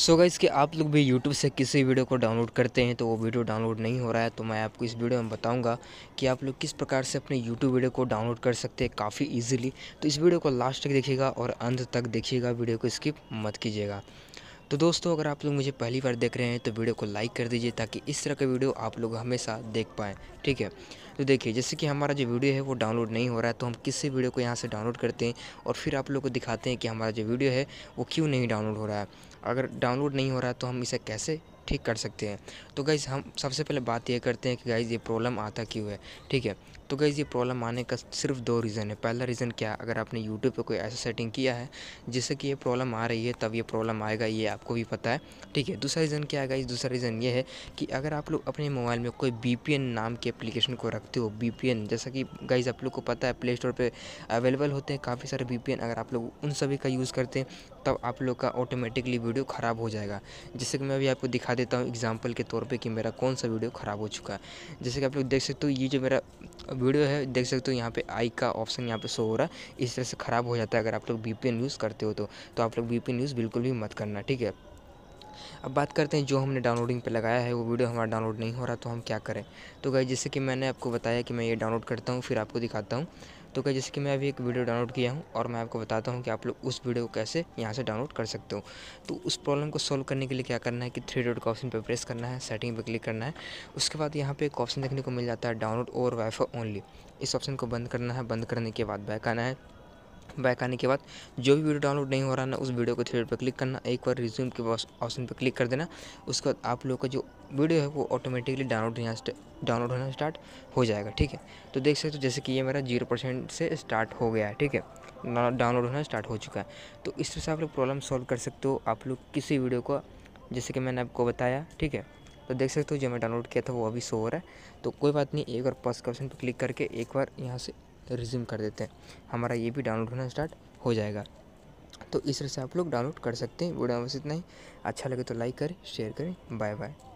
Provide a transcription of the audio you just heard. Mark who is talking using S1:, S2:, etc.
S1: so guys कि आप लोग भी यूट्यूब से किसी वीडियो को डाउनलोड करते हैं तो वो वीडियो डाउनलोड नहीं हो रहा है तो मैं आपको इस वीडियो में बताऊंगा कि आप लोग किस प्रकार से अपने यूट्यूब वीडियो को डाउनलोड कर सकते हैं काफ़ी ईजिली तो इस वीडियो को लास्ट तक देखिएगा और अंत तक देखिएगा वीडियो को स्किप मत कीजिएगा तो दोस्तों अगर आप लोग मुझे पहली बार देख रहे हैं तो वीडियो को लाइक कर दीजिए ताकि इस तरह का वीडियो आप लोग हमेशा देख पाएँ ठीक है तो देखिए जैसे कि हमारा जो वीडियो है वो डाउनलोड नहीं हो रहा है तो हम किसी वीडियो को यहाँ से डाउनलोड करते हैं और फिर आप लोग को दिखाते हैं कि हमारा जो वीडियो है वो क्यों नहीं डाउनलोड हो रहा है अगर डाउनलोड नहीं हो रहा है तो हम इसे कैसे ठीक कर सकते हैं तो गाइज़ हम सबसे पहले बात ये करते हैं कि गाइज़ ये प्रॉब्लम आता क्यों है ठीक है तो गैज़ ये प्रॉब्लम आने का सिर्फ दो रीज़न है पहला रीज़न क्या अगर आपने यूट्यूब पर कोई ऐसा सेटिंग किया है जिससे कि ये प्रॉब्लम आ रही है तब ये प्रॉब्लम आएगा ये आपको भी पता है ठीक है दूसरा रीज़न क्या है इस दूसरा रीज़न ये है कि अगर आप लोग अपने मोबाइल में कोई बी नाम की एप्लीकेशन को रखते हो बी जैसा कि गाइज आप लोग को पता है प्ले स्टोर पर अवेलेबल होते हैं काफ़ी सारे बी अगर आप लोग उन सभी का यूज़ करते हैं तब आप लोग का ऑटोमेटिकली वीडियो ख़राब हो जाएगा जैसे कि मैं अभी आपको दिखा देता हूँ एग्जाम्पल के तौर पर कि मेरा कौन सा वीडियो ख़राब हो चुका है जैसे कि आप लोग देख सकते हो ये जो मेरा वीडियो है देख सकते हो यहाँ पे आई का ऑप्शन यहाँ पे शो हो रहा है इस तरह से ख़राब हो जाता है अगर आप लोग बी यूज़ करते हो तो, तो आप लोग बी यूज़ बिल्कुल भी मत करना ठीक है अब बात करते हैं जो हमने डाउनलोडिंग पे लगाया है वो वीडियो हमारा डाउनलोड नहीं हो रहा तो हम क्या करें तो गए जैसे कि मैंने आपको बताया कि मैं ये डाउनलोड करता हूँ फिर आपको दिखाता हूँ तो क्या जैसे कि मैं अभी एक वीडियो डाउनलोड किया हूँ और मैं आपको बताता हूँ कि आप लोग उस वीडियो को कैसे यहाँ से डाउनलोड कर सकते हो तो उस प्रॉब्लम को सॉल्व करने के लिए क्या करना है कि थ्री डॉट का ऑप्शन पर प्रेस करना है सेटिंग पर क्लिक करना है उसके बाद यहाँ पे एक ऑप्शन देखने को मिल जाता है डाउनलोड और वाईफाई ओनली इस ऑप्शन को बंद करना है बंद करने के बाद बैक आना है बैक आने के बाद जो भी वीडियो डाउनलोड नहीं हो रहा ना उस वीडियो को थ्रेड पर क्लिक करना एक बार रिज्यूम के ऑप्शन पर क्लिक कर देना उसके बाद आप लोग का जो वीडियो है वो ऑटोमेटिकली डाउनलोड यहाँ डाउनलोड होना स्टार्ट हो जाएगा ठीक है तो देख सकते हो जैसे कि ये मेरा जीरो परसेंट से स्टार्ट हो गया है ठीक है डाउनलोड होना स्टार्ट हो चुका है तो इस तरह से आप लोग प्रॉब्लम सॉल्व कर सकते हो आप लोग किसी वीडियो को जैसे कि मैंने आपको बताया ठीक है तो देख सकते हो जो मैं डाउनलोड किया था वो अभी शो हो रहा है तो कोई बात नहीं एक बार पर्स के ऑप्शन पर क्लिक करके एक बार यहाँ से तो रिज्यूम कर देते हैं हमारा ये भी डाउनलोड होना स्टार्ट हो जाएगा तो इस तरह से आप लोग डाउनलोड कर सकते हैं वीडियो में इतना ही अच्छा लगे तो लाइक करें शेयर करें बाय बाय